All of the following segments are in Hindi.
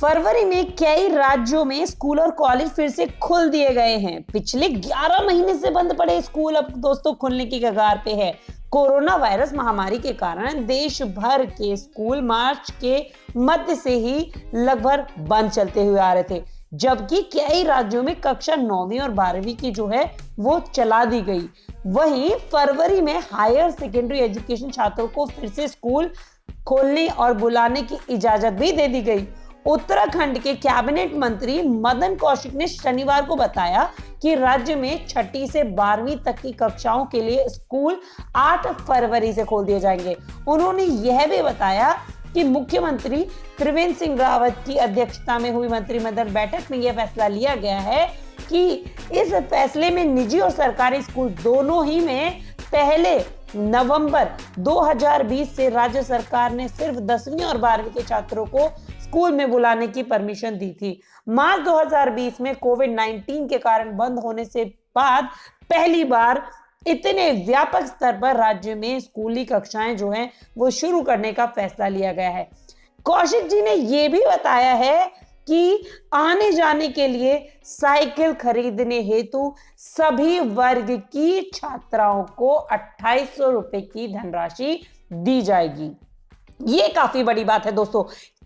फरवरी में कई राज्यों में स्कूल और कॉलेज फिर से खुल दिए गए हैं पिछले 11 महीने से बंद पड़े स्कूल अब दोस्तों खुलने की कगार पे है कोरोना वायरस महामारी के कारण देश भर के स्कूल मार्च के मध्य से ही लगभग बंद चलते हुए आ रहे थे जबकि कई राज्यों में कक्षा नौवीं और बारहवीं की जो है वो चला दी गई वहीं फरवरी में हायर सेकेंडरी एजुकेशन छात्रों को फिर से स्कूल खोलने और बुलाने की इजाजत भी दे दी गई उत्तराखंड के कैबिनेट मंत्री मदन कौशिक ने शनिवार को बताया कि राज्य में छठी से बारहवीं तक की कक्षाओं के लिए स्कूल 8 फरवरी से खोल दिए जाएंगे उन्होंने यह भी बताया कि मुख्यमंत्री त्रिवेंद्र सिंह रावत की अध्यक्षता में हुई मंत्रिमंडल बैठक में यह फैसला लिया गया है कि इस फैसले में निजी और सरकारी स्कूल दोनों ही में पहले नवंबर 2020 से राज्य सरकार ने सिर्फ दसवीं और बारहवीं के छात्रों को स्कूल में बुलाने की परमिशन दी थी मार्च 2020 में कोविड 19 के कारण बंद होने से बाद पहली बार इतने व्यापक स्तर पर राज्य में स्कूली कक्षाएं जो हैं वो शुरू करने का फैसला लिया गया है कौशिक जी ने ये भी बताया है कि आने जाने के लिए साइकिल खरीदने हेतु सभी वर्ग की छात्राओं को अट्ठाईस रुपए की धनराशि दी जाएगी ये काफी बड़ी बात है दोस्तों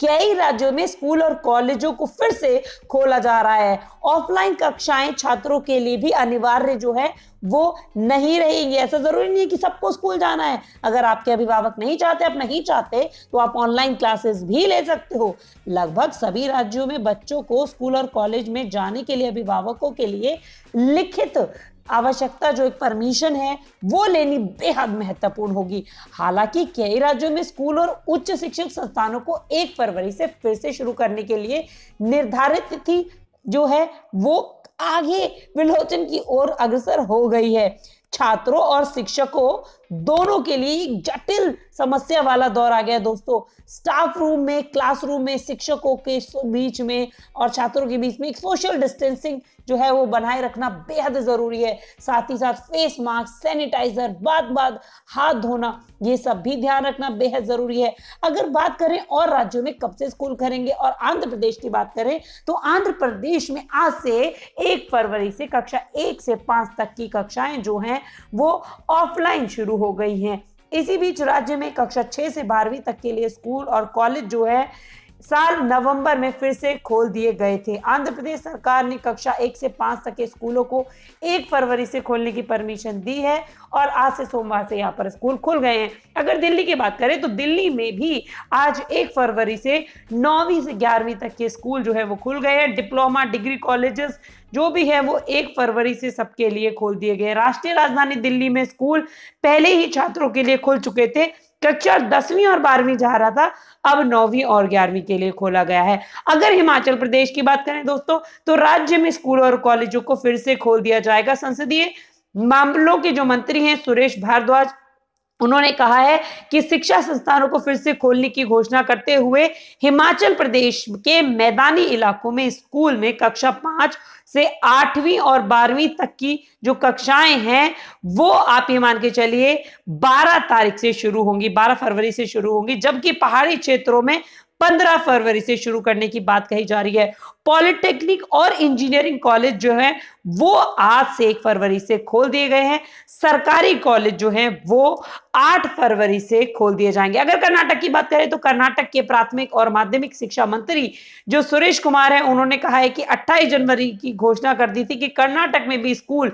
कई राज्यों में स्कूल और कॉलेजों को फिर से खोला जा रहा है ऑफलाइन कक्षाएं छात्रों के लिए भी अनिवार्य जो है वो नहीं रहेंगी ऐसा जरूरी नहीं है कि सबको स्कूल जाना है अगर आपके अभिभावक नहीं चाहते आप नहीं चाहते तो आप ऑनलाइन क्लासेस भी ले सकते हो लगभग सभी राज्यों में बच्चों को स्कूल और कॉलेज में जाने के लिए अभिभावकों के लिए लिखित आवश्यकता जो एक परमिशन है वो लेनी बेहद महत्वपूर्ण होगी हालांकि कई राज्यों में स्कूल और उच्च शिक्षक संस्थानों को एक फरवरी से फिर से शुरू करने के लिए निर्धारित तिथि जो है वो आगे विलोचन की ओर अग्रसर हो गई है छात्रों और शिक्षकों दोनों के लिए एक जटिल समस्या वाला दौर आ गया दोस्तों स्टाफ रूम में क्लासरूम में शिक्षकों के बीच में और छात्रों के बीच में एक सोशल डिस्टेंसिंग जो है वो बनाए रखना बेहद ज़रूरी है साथ ही साथ फेस मास्क सैनिटाइजर बाद बाद हाथ धोना ये सब भी ध्यान रखना बेहद ज़रूरी है अगर बात करें और राज्यों में कब से स्कूल करेंगे और आंध्र प्रदेश की बात करें तो आंध्र प्रदेश में आज से एक फरवरी से कक्षा एक से पांच तक की कक्षाएं जो हैं वो ऑफलाइन शुरू हो गई हैं इसी बीच राज्य में कक्षा छः से बारहवीं तक के लिए स्कूल और कॉलेज जो है साल नवंबर में फिर से खोल दिए गए थे आंध्र प्रदेश सरकार ने कक्षा एक से पांच तक के स्कूलों को एक फरवरी से खोलने की परमिशन दी है और आज से सोमवार से यहाँ पर स्कूल खुल गए हैं अगर दिल्ली की बात करें तो दिल्ली में भी आज एक फरवरी से नौवीं से ग्यारहवीं तक के स्कूल जो है वो खुल गए हैं डिप्लोमा डिग्री कॉलेजेस जो भी है वो एक फरवरी से सबके लिए खोल दिए गए राष्ट्रीय राजधानी दिल्ली में स्कूल पहले ही छात्रों के लिए खुल चुके थे कक्षा दसवीं और बारहवीं जा रहा था अब नौवीं और ग्यारहवीं के लिए खोला गया है अगर हिमाचल प्रदेश की बात करें दोस्तों तो राज्य में स्कूल और कॉलेजों को फिर से खोल दिया जाएगा संसदीय मामलों के जो मंत्री हैं सुरेश भारद्वाज उन्होंने कहा है कि शिक्षा संस्थानों को फिर से खोलने की घोषणा करते हुए हिमाचल प्रदेश के मैदानी इलाकों में स्कूल में कक्षा पांच से आठवीं और बारहवीं तक की जो कक्षाएं हैं वो आप ये मान के चलिए 12 तारीख से शुरू होंगी 12 फरवरी से शुरू होंगी जबकि पहाड़ी क्षेत्रों में 15 फरवरी से शुरू करने की बात कही जा रही है पॉलिटेक्निक और इंजीनियरिंग कॉलेज जो है वो आज से एक फरवरी से खोल दिए गए हैं सरकारी कॉलेज जो है वो आठ फरवरी से खोल दिए जाएंगे अगर कर्नाटक की बात करें तो कर्नाटक के प्राथमिक और माध्यमिक शिक्षा मंत्री जो सुरेश कुमार है उन्होंने कहा है कि 28 जनवरी की घोषणा कर दी थी कि कर्नाटक में भी स्कूल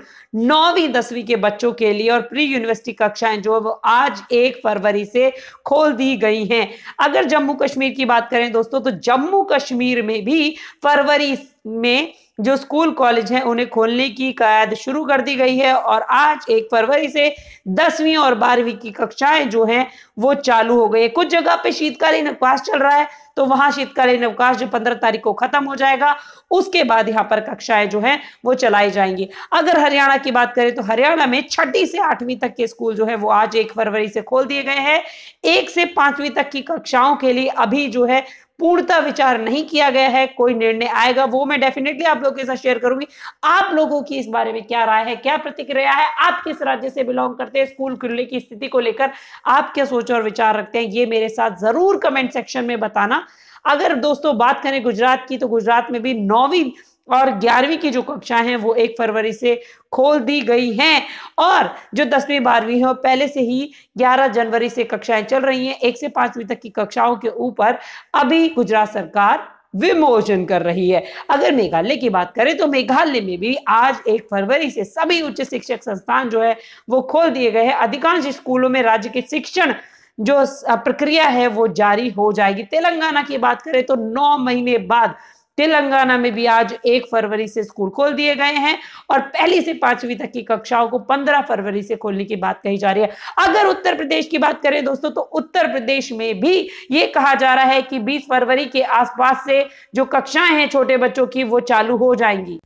नौवीं दसवीं के बच्चों के लिए और प्री यूनिवर्सिटी कक्षाएं जो वो आज एक फरवरी से खोल दी गई है अगर जम्मू कश्मीर की बात करें दोस्तों तो जम्मू कश्मीर में भी फरवरी फरवरी में जो स्कूल कॉलेज हैं उन्हें खोलने की कायद शुरू कर दी गई है और आज एक फरवरी से दसवीं और बारहवीं की कक्षाएं जो हैं वो चालू हो गई है कुछ जगह पे शीतकालीन अवकाश चल रहा है तो वहां शीतकालीन अवकाश जो पंद्रह तारीख को खत्म हो जाएगा उसके बाद यहाँ पर कक्षाएं जो है वो चलाई जाएंगी अगर हरियाणा की बात करें तो हरियाणा में छठी से आठवीं तक के स्कूल जो है वो आज एक फरवरी से खोल दिए गए हैं एक से पांचवी तक की कक्षाओं के लिए अभी जो है पूर्णता विचार नहीं किया गया है कोई निर्णय आएगा वो मैं डेफिनेटली आप लोगों के साथ शेयर करूंगी आप लोगों की इस बारे में क्या राय है क्या प्रतिक्रिया है आप किस राज्य से बिलोंग करते हैं स्कूल खुलने की स्थिति को लेकर आप क्या सोच और विचार रखते हैं ये मेरे साथ जरूर कमेंट सेक्शन में बताना अगर दोस्तों बात करें गुजरात की तो गुजरात में भी नौवीं और ग्यारहवीं की जो कक्षा है वो एक फरवरी से खोल दी गई हैं और जो दसवीं बारहवीं है पहले से ही ग्यारह जनवरी से कक्षाएं चल रही हैं एक से पांचवीं तक की कक्षाओं के ऊपर अभी गुजरात सरकार विमोचन कर रही है अगर मेघालय की बात करें तो मेघालय में भी आज एक फरवरी से सभी उच्च शिक्षक संस्थान जो है वो खोल दिए गए हैं अधिकांश स्कूलों में राज्य के शिक्षण जो प्रक्रिया है वो जारी हो जाएगी तेलंगाना की बात करें तो नौ महीने बाद तेलंगाना में भी आज एक फरवरी से स्कूल खोल दिए गए हैं और पहली से पांचवी तक की कक्षाओं को पंद्रह फरवरी से खोलने की बात कही जा रही है अगर उत्तर प्रदेश की बात करें दोस्तों तो उत्तर प्रदेश में भी ये कहा जा रहा है कि बीस फरवरी के आसपास से जो कक्षाएं हैं छोटे बच्चों की वो चालू हो जाएंगी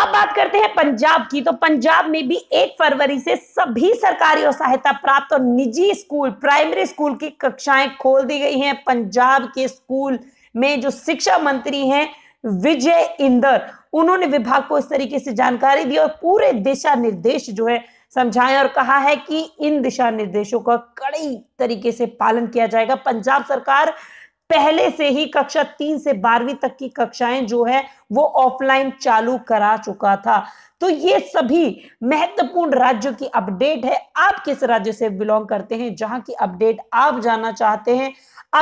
अब बात करते हैं पंजाब की तो पंजाब में भी एक फरवरी से सभी सरकारी और सहायता प्राप्त और निजी स्कूल प्राइमरी स्कूल की कक्षाएं खोल दी गई हैं पंजाब के स्कूल में जो शिक्षा मंत्री हैं विजय इंदर उन्होंने विभाग को इस तरीके से जानकारी दी और पूरे दिशा निर्देश जो है समझाए और कहा है कि इन दिशा निर्देशों का कड़ी तरीके से पालन किया जाएगा पंजाब सरकार पहले से ही कक्षा तीन से बारहवीं तक की कक्षाएं जो है वो ऑफलाइन चालू करा चुका था तो ये सभी महत्वपूर्ण राज्यों की अपडेट है आप किस राज्य से बिलोंग करते हैं जहां की अपडेट आप जानना चाहते हैं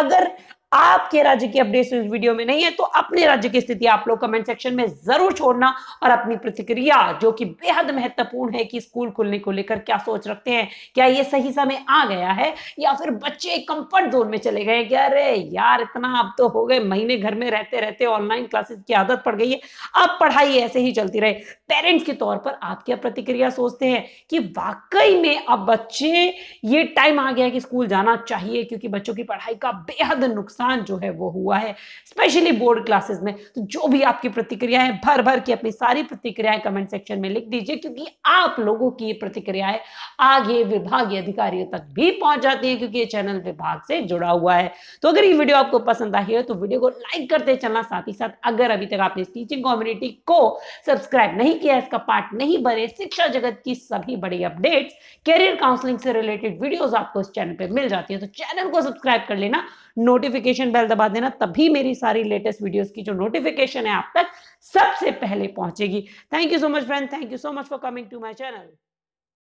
अगर आपके राज्य की अपडेट्स इस वीडियो में नहीं है तो अपने राज्य की स्थिति आप लोग कमेंट सेक्शन में जरूर छोड़ना और अपनी प्रतिक्रिया जो कि बेहद महत्वपूर्ण है कि स्कूल खुलने को लेकर क्या सोच रखते हैं क्या ये सही समय आ गया है या फिर बच्चे कंफर्ट जोन में चले गए कि अरे यार इतना अब तो हो गए महीने घर में रहते रहते ऑनलाइन क्लासेस की आदत पड़ गई है अब पढ़ाई ऐसे ही चलती रहे पेरेंट्स के तौर पर आप क्या प्रतिक्रिया सोचते हैं कि वाकई में अब बच्चे ये टाइम आ गया कि स्कूल जाना चाहिए क्योंकि बच्चों की पढ़ाई का बेहद नुकसान नुकसान जो है वो हुआ है स्पेशली बोर्ड क्लासेस में तो जो भी आपकी प्रतिक्रिया है भर भर के अपनी सारी प्रतिक्रियाएं कमेंट सेक्शन में लिख दीजिए क्योंकि आप लोगों की ये प्रतिक्रियाएं आगे विभागीय अधिकारियों तक भी पहुंच जाती है क्योंकि ये चैनल विभाग से जुड़ा हुआ है तो अगर ये वीडियो आपको पसंद आई है तो वीडियो को लाइक करते चलना साथ ही साथ अगर अभी तक आपने टीचिंग कम्युनिटी को सब्सक्राइब नहीं किया इसका पार्ट नहीं बने शिक्षा जगत की सभी बड़ी अपडेट्स करियर काउंसलिंग से रिलेटेड वीडियोस आपको इस चैनल पे मिल जाती है तो चैनल को सब्सक्राइब कर लेना नोटिफिकेशन बेल दबा देना तभी मेरी सारी लेटेस्ट वीडियोस की जो नोटिफिकेशन है आप तक सबसे पहले पहुंचेगी thank you so much friend thank you so much for coming to my channel